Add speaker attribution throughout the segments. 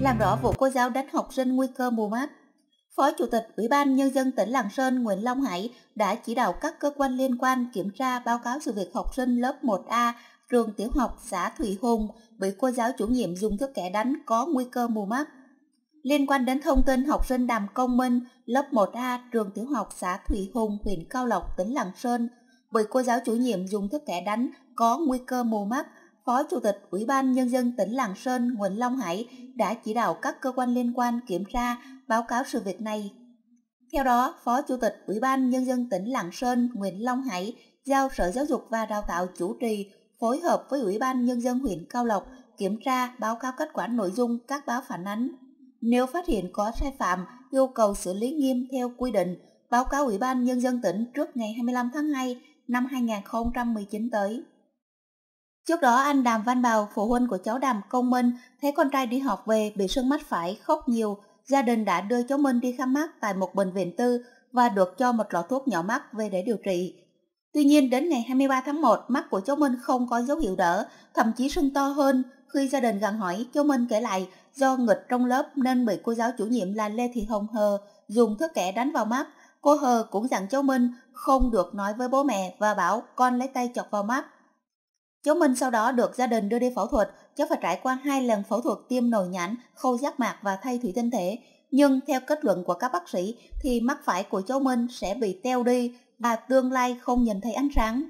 Speaker 1: làm rõ vụ cô giáo đánh học sinh nguy cơ mù mắt. Phó Chủ tịch Ủy ban Nhân dân tỉnh Lạng Sơn Nguyễn Long Hải đã chỉ đạo các cơ quan liên quan kiểm tra báo cáo sự việc học sinh lớp 1A trường tiểu học xã Thủy Hùng bị cô giáo chủ nhiệm dùng thước kẻ đánh có nguy cơ mù mắt. Liên quan đến thông tin học sinh Đàm Công Minh, lớp 1A trường tiểu học xã Thủy Hùng, huyện Cao Lộc, tỉnh Lạng Sơn, bị cô giáo chủ nhiệm dùng thước kẻ đánh có nguy cơ mù mắt Phó Chủ tịch Ủy ban Nhân dân tỉnh Lạng Sơn Nguyễn Long Hải đã chỉ đạo các cơ quan liên quan kiểm tra, báo cáo sự việc này. Theo đó, Phó Chủ tịch Ủy ban Nhân dân tỉnh Lạng Sơn Nguyễn Long Hải giao Sở Giáo dục và Đào tạo chủ trì phối hợp với Ủy ban Nhân dân huyện Cao Lộc kiểm tra báo cáo kết quả nội dung các báo phản ánh. Nếu phát hiện có sai phạm, yêu cầu xử lý nghiêm theo quy định, báo cáo Ủy ban Nhân dân tỉnh trước ngày 25 tháng 2 năm 2019 tới. Trước đó anh Đàm Văn Bào, phụ huynh của cháu Đàm Công Minh, thấy con trai đi học về bị sưng mắt phải, khóc nhiều. Gia đình đã đưa cháu Minh đi khám mắt tại một bệnh viện tư và được cho một lọ thuốc nhỏ mắt về để điều trị. Tuy nhiên đến ngày 23 tháng 1, mắt của cháu Minh không có dấu hiệu đỡ, thậm chí sưng to hơn. Khi gia đình gần hỏi, cháu Minh kể lại do nghịch trong lớp nên bị cô giáo chủ nhiệm là Lê Thị Hồng Hờ dùng thước kẻ đánh vào mắt. Cô Hờ cũng dặn cháu Minh không được nói với bố mẹ và bảo con lấy tay chọc vào mắt Cháu Minh sau đó được gia đình đưa đi phẫu thuật, cháu phải trải qua hai lần phẫu thuật tiêm nồi nhãn, khâu giác mạc và thay thủy tinh thể. Nhưng theo kết luận của các bác sĩ thì mắt phải của cháu Minh sẽ bị teo đi và tương lai không nhìn thấy ánh sáng.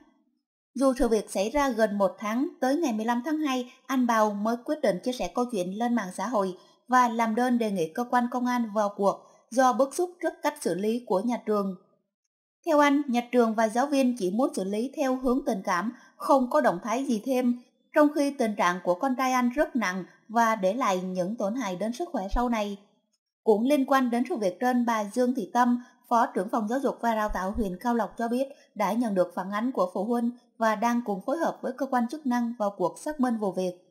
Speaker 1: Dù sự việc xảy ra gần một tháng, tới ngày 15 tháng 2, anh Bào mới quyết định chia sẻ câu chuyện lên mạng xã hội và làm đơn đề nghị cơ quan công an vào cuộc do bức xúc trước cách xử lý của nhà trường. Theo anh, nhà trường và giáo viên chỉ muốn xử lý theo hướng tình cảm, không có động thái gì thêm, trong khi tình trạng của con trai anh rất nặng và để lại những tổn hại đến sức khỏe sau này. Cũng liên quan đến sự việc trên, bà Dương Thị Tâm, Phó trưởng phòng giáo dục và đào tạo huyện Cao Lộc cho biết đã nhận được phản ánh của phụ huynh và đang cùng phối hợp với cơ quan chức năng vào cuộc xác minh vụ việc.